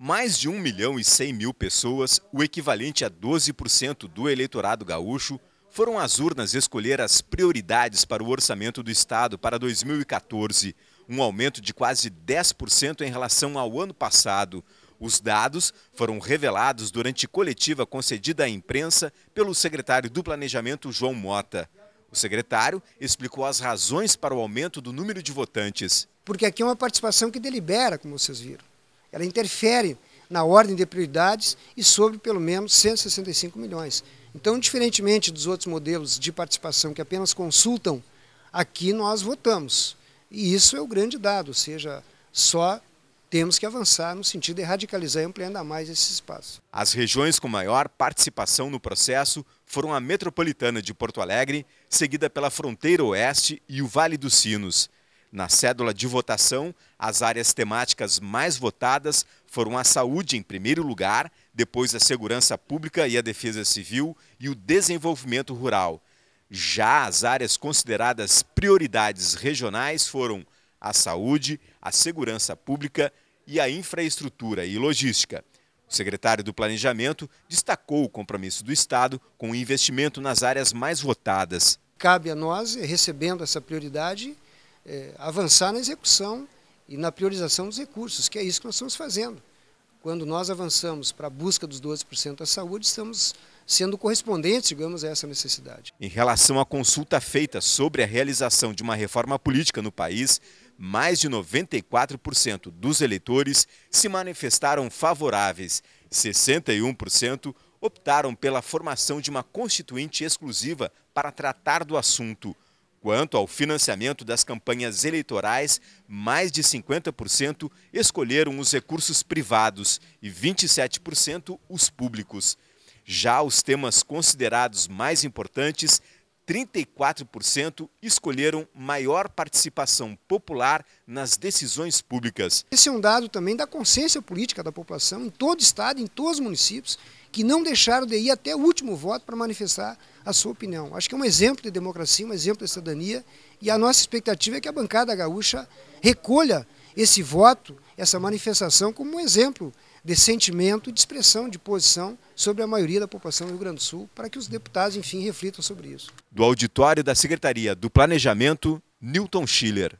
Mais de 1 milhão e 100 mil pessoas, o equivalente a 12% do eleitorado gaúcho, foram às urnas escolher as prioridades para o orçamento do Estado para 2014, um aumento de quase 10% em relação ao ano passado. Os dados foram revelados durante coletiva concedida à imprensa pelo secretário do Planejamento, João Mota. O secretário explicou as razões para o aumento do número de votantes. Porque aqui é uma participação que delibera, como vocês viram. Ela interfere na ordem de prioridades e sobre pelo menos 165 milhões. Então, diferentemente dos outros modelos de participação que apenas consultam, aqui nós votamos. E isso é o grande dado, ou seja, só temos que avançar no sentido de radicalizar e ampliar ainda mais esse espaço. As regiões com maior participação no processo foram a metropolitana de Porto Alegre, seguida pela fronteira oeste e o Vale dos Sinos. Na cédula de votação, as áreas temáticas mais votadas foram a saúde em primeiro lugar, depois a segurança pública e a defesa civil e o desenvolvimento rural. Já as áreas consideradas prioridades regionais foram a saúde, a segurança pública e a infraestrutura e logística. O secretário do Planejamento destacou o compromisso do Estado com o investimento nas áreas mais votadas. Cabe a nós, recebendo essa prioridade, é, avançar na execução e na priorização dos recursos, que é isso que nós estamos fazendo. Quando nós avançamos para a busca dos 12% da saúde, estamos sendo correspondentes, digamos, a essa necessidade. Em relação à consulta feita sobre a realização de uma reforma política no país, mais de 94% dos eleitores se manifestaram favoráveis, 61% optaram pela formação de uma constituinte exclusiva para tratar do assunto. Quanto ao financiamento das campanhas eleitorais, mais de 50% escolheram os recursos privados e 27% os públicos. Já os temas considerados mais importantes 34% escolheram maior participação popular nas decisões públicas. Esse é um dado também da consciência política da população em todo o estado, em todos os municípios, que não deixaram de ir até o último voto para manifestar a sua opinião. Acho que é um exemplo de democracia, um exemplo de cidadania e a nossa expectativa é que a bancada gaúcha recolha esse voto, essa manifestação como um exemplo de sentimento, de expressão, de posição sobre a maioria da população do Rio Grande do Sul, para que os deputados, enfim, reflitam sobre isso. Do auditório da Secretaria do Planejamento, Newton Schiller.